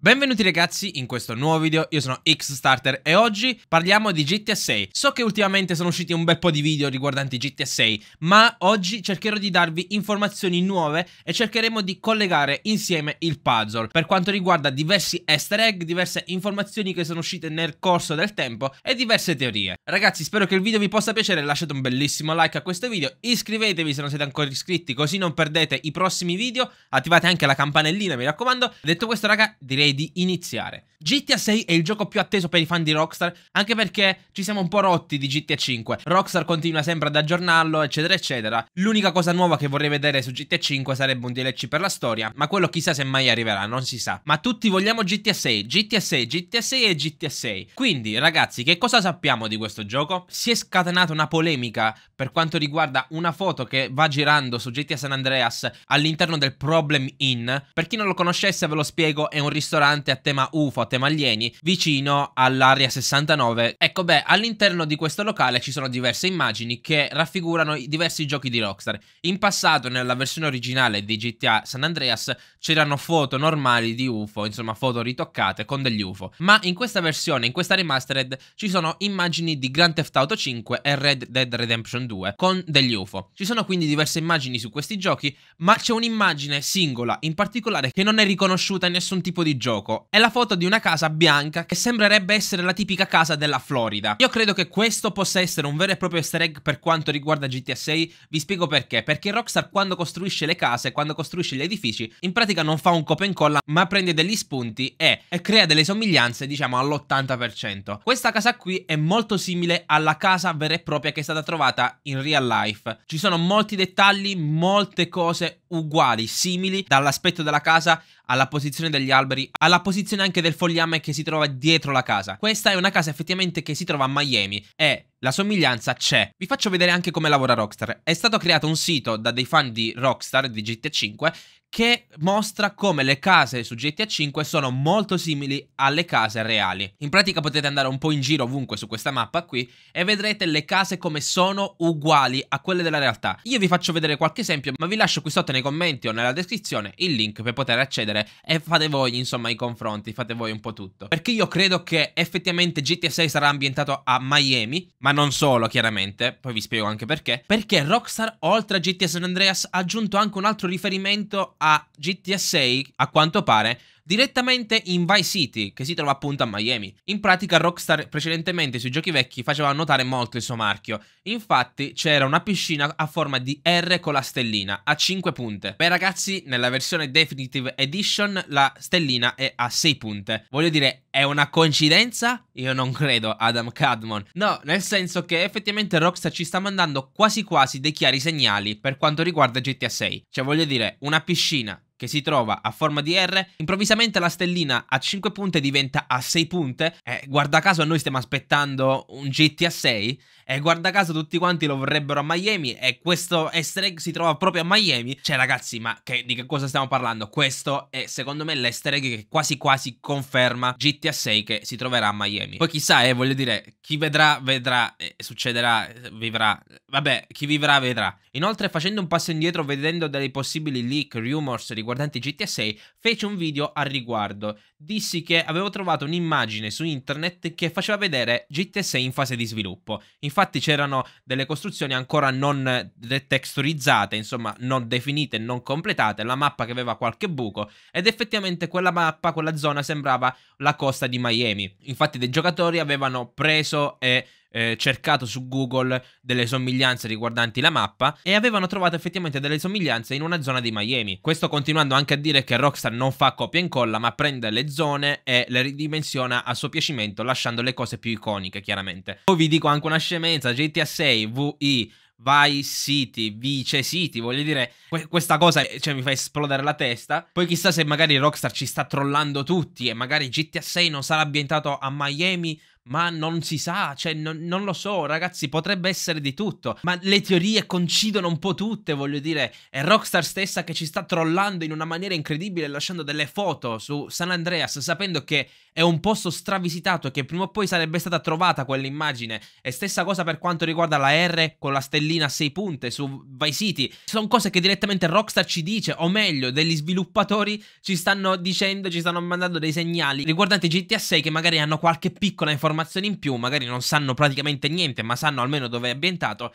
Benvenuti ragazzi in questo nuovo video, io sono Xstarter e oggi parliamo di GTA 6. So che ultimamente sono usciti un bel po' di video riguardanti GTA 6, ma oggi cercherò di darvi informazioni nuove e cercheremo di collegare insieme il puzzle per quanto riguarda diversi easter egg, diverse informazioni che sono uscite nel corso del tempo e diverse teorie. Ragazzi spero che il video vi possa piacere, lasciate un bellissimo like a questo video, iscrivetevi se non siete ancora iscritti così non perdete i prossimi video, attivate anche la campanellina mi raccomando. Detto questo raga direi di iniziare. GTA 6 è il gioco più atteso per i fan di Rockstar, anche perché ci siamo un po' rotti di GTA 5. Rockstar continua sempre ad aggiornarlo, eccetera, eccetera. L'unica cosa nuova che vorrei vedere su GTA 5 sarebbe un DLC per la storia, ma quello chissà se mai arriverà, non si sa. Ma tutti vogliamo GTA 6, GTA 6, GTA 6 e GTA 6. Quindi, ragazzi, che cosa sappiamo di questo gioco? Si è scatenata una polemica per quanto riguarda una foto che va girando su GTA San Andreas all'interno del Problem Inn. Per chi non lo conoscesse, ve lo spiego, è un ristorante ristorante a tema UFO, a tema alieni, vicino all'area 69. Ecco beh, all'interno di questo locale ci sono diverse immagini che raffigurano i diversi giochi di Rockstar. In passato, nella versione originale di GTA San Andreas, c'erano foto normali di UFO, insomma foto ritoccate con degli UFO. Ma in questa versione, in questa remastered, ci sono immagini di Grand Theft Auto 5 e Red Dead Redemption 2 con degli UFO. Ci sono quindi diverse immagini su questi giochi, ma c'è un'immagine singola in particolare che non è riconosciuta in nessun tipo di gioco gioco. È la foto di una casa bianca che sembrerebbe essere la tipica casa della Florida. Io credo che questo possa essere un vero e proprio easter egg per quanto riguarda GTA 6, vi spiego perché. Perché Rockstar quando costruisce le case, quando costruisce gli edifici, in pratica non fa un copia e incolla, ma prende degli spunti e, e crea delle somiglianze, diciamo, all'80%. Questa casa qui è molto simile alla casa vera e propria che è stata trovata in real life. Ci sono molti dettagli, molte cose uguali, simili, dall'aspetto della casa alla posizione degli alberi, alla posizione anche del fogliame che si trova dietro la casa. Questa è una casa effettivamente che si trova a Miami È la somiglianza c'è. Vi faccio vedere anche come lavora Rockstar. È stato creato un sito da dei fan di Rockstar di GTA 5 che mostra come le case su GTA 5 sono molto simili alle case reali. In pratica potete andare un po' in giro ovunque su questa mappa qui e vedrete le case come sono uguali a quelle della realtà. Io vi faccio vedere qualche esempio, ma vi lascio qui sotto nei commenti o nella descrizione il link per poter accedere e fate voi insomma i confronti, fate voi un po' tutto. Perché io credo che effettivamente GTA 6 sarà ambientato a Miami, ma ma non solo, chiaramente, poi vi spiego anche perché. Perché Rockstar, oltre a GTA San Andreas, ha aggiunto anche un altro riferimento a GTA 6, a quanto pare, direttamente in Vice City, che si trova appunto a Miami. In pratica Rockstar precedentemente sui giochi vecchi faceva notare molto il suo marchio, infatti c'era una piscina a forma di R con la stellina, a 5 punte. Beh ragazzi, nella versione Definitive Edition la stellina è a 6 punte. Voglio dire, è una coincidenza? Io non credo, Adam Cadmon. No, nel senso che effettivamente Rockstar ci sta mandando quasi quasi dei chiari segnali per quanto riguarda GTA 6. Cioè voglio dire, una piscina che si trova a forma di R, improvvisamente la stellina a 5 punte diventa a 6 punte. Eh, guarda caso noi stiamo aspettando un GTA 6 e eh, guarda caso tutti quanti lo vorrebbero a Miami e questo easter egg si trova proprio a Miami. Cioè ragazzi, ma che, di che cosa stiamo parlando? Questo è secondo me l'easter egg che quasi quasi conferma GTA 6 che si troverà a Miami. Poi chissà, eh, voglio dire, chi vedrà vedrà, eh, succederà, vivrà, vabbè, chi vivrà vedrà. Inoltre facendo un passo indietro vedendo dei possibili leak, rumors riguardo riguardanti GTA 6, fece un video al riguardo. Dissi che avevo trovato un'immagine su internet che faceva vedere GTA 6 in fase di sviluppo. Infatti c'erano delle costruzioni ancora non retexturizzate, insomma non definite, non completate, la mappa che aveva qualche buco ed effettivamente quella mappa, quella zona sembrava la costa di Miami. Infatti dei giocatori avevano preso e eh, cercato su Google delle somiglianze riguardanti la mappa e avevano trovato effettivamente delle somiglianze in una zona di Miami. Questo continuando anche a dire che Rockstar non fa copia e incolla, ma prende le zone e le ridimensiona a suo piacimento, lasciando le cose più iconiche, chiaramente. Poi vi dico anche una scemenza, GTA 6, VI, Vice City, Vice City, voglio dire, questa cosa eh, cioè, mi fa esplodere la testa. Poi chissà se magari Rockstar ci sta trollando tutti e magari GTA 6 non sarà ambientato a Miami, ma non si sa, cioè non, non, lo so ragazzi, potrebbe essere di tutto, ma le teorie coincidono un po' tutte, voglio dire, è Rockstar stessa che ci sta trollando in una maniera incredibile lasciando delle foto su San Andreas sapendo che è un posto stravisitato e che prima o poi sarebbe stata trovata quell'immagine e stessa cosa per quanto riguarda la R con la stellina a 6 punte su Vice City, sono cose che direttamente Rockstar ci dice, o meglio degli sviluppatori ci stanno dicendo, ci stanno mandando dei segnali riguardanti GTA 6 che magari hanno qualche piccola informazione informazioni in più, magari non sanno praticamente niente, ma sanno almeno dove è ambientato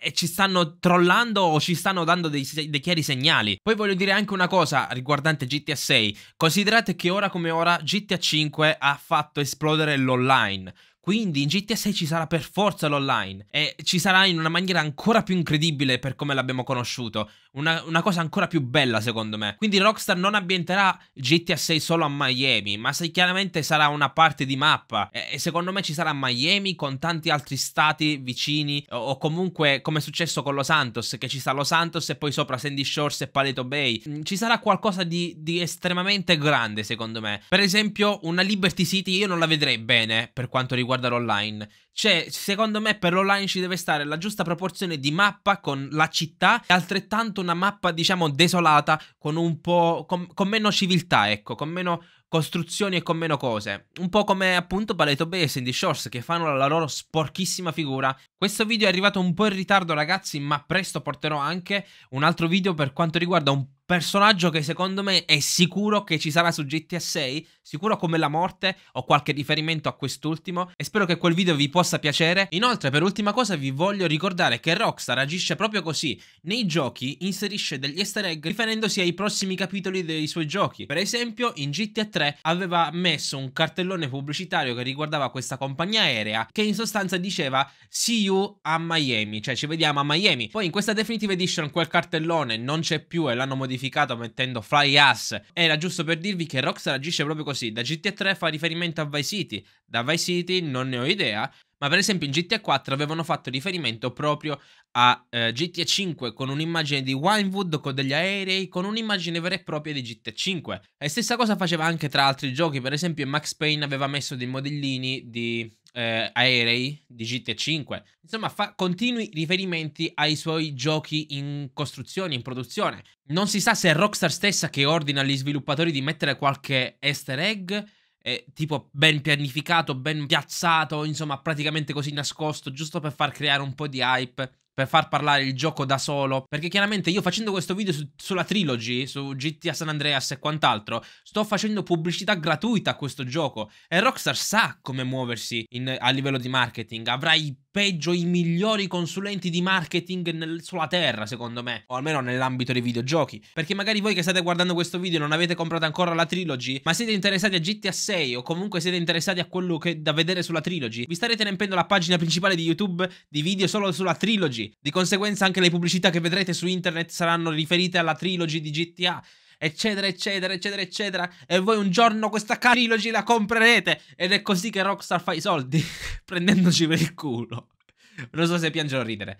e ci stanno trollando o ci stanno dando dei, dei, chiari segnali. Poi voglio dire anche una cosa riguardante GTA 6. Considerate che ora come ora GTA 5 ha fatto esplodere l'online. Quindi in GTA 6 ci sarà per forza l'online e ci sarà in una maniera ancora più incredibile per come l'abbiamo conosciuto, una, una, cosa ancora più bella secondo me. Quindi Rockstar non ambienterà GTA 6 solo a Miami, ma se chiaramente sarà una parte di mappa e, e secondo me ci sarà Miami con tanti altri stati vicini o, o, comunque come è successo con Los Santos, che ci sta Los Santos e poi sopra Sandy Shores e Paleto Bay. Mm, ci sarà qualcosa di, di estremamente grande secondo me. Per esempio una Liberty City io non la vedrei bene per quanto riguarda riguarda online. Cioè, secondo me per l'online ci deve stare la giusta proporzione di mappa con la città e altrettanto una mappa, diciamo, desolata con un po'... con, con meno civiltà, ecco, con meno costruzioni e con meno cose. Un po' come appunto Paletto Bay e Sandy Shores che fanno la loro sporchissima figura. Questo video è arrivato un po' in ritardo ragazzi, ma presto porterò anche un altro video per quanto riguarda un personaggio che secondo me è sicuro che ci sarà su GTA 6, sicuro come la morte, o qualche riferimento a quest'ultimo e spero che quel video vi possa piacere. Inoltre per ultima cosa vi voglio ricordare che Rockstar agisce proprio così, nei giochi inserisce degli easter egg riferendosi ai prossimi capitoli dei suoi giochi, per esempio in GTA 3 2003 aveva messo un cartellone pubblicitario che riguardava questa compagnia aerea che in sostanza diceva see you a Miami, cioè ci vediamo a Miami. Poi in questa Definitive Edition quel cartellone non c'è più e l'hanno modificato mettendo Fly Us. Era giusto per dirvi che Rockstar agisce proprio così, da GTA 3 fa riferimento a Vice City, da Vice City non ne ho idea, ma per esempio in GTA 4 avevano fatto riferimento proprio a eh, GTA 5 con un'immagine di Winewood, con degli aerei, con un'immagine vera e propria di GTA 5. E stessa cosa faceva anche tra altri giochi, per esempio Max Payne aveva messo dei modellini di eh, aerei di GTA 5. Insomma, fa continui riferimenti ai suoi giochi in costruzione, in produzione. Non si sa se è Rockstar stessa che ordina agli sviluppatori di mettere qualche easter egg eh, tipo ben pianificato, ben piazzato, insomma praticamente così nascosto, giusto per far creare un po' di hype per far parlare il gioco da solo, perché chiaramente io facendo questo video su, sulla trilogy, su GTA San Andreas e quant'altro, sto facendo pubblicità gratuita a questo gioco e Rockstar sa come muoversi in, a livello di marketing, avrai peggio i migliori consulenti di marketing nel, sulla terra, secondo me, o almeno nell'ambito dei videogiochi. Perché magari voi che state guardando questo video non avete comprato ancora la trilogy, ma siete interessati a GTA 6 o comunque siete interessati a quello che da vedere sulla trilogy, vi starete riempendo la pagina principale di YouTube di video solo sulla trilogy. Di conseguenza anche le pubblicità che vedrete su internet saranno riferite alla trilogy di GTA eccetera, eccetera, eccetera, eccetera. E voi un giorno questa trilogy la comprerete. Ed è così che Rockstar fa i soldi, prendendoci per il culo. Non so se piangere o ridere.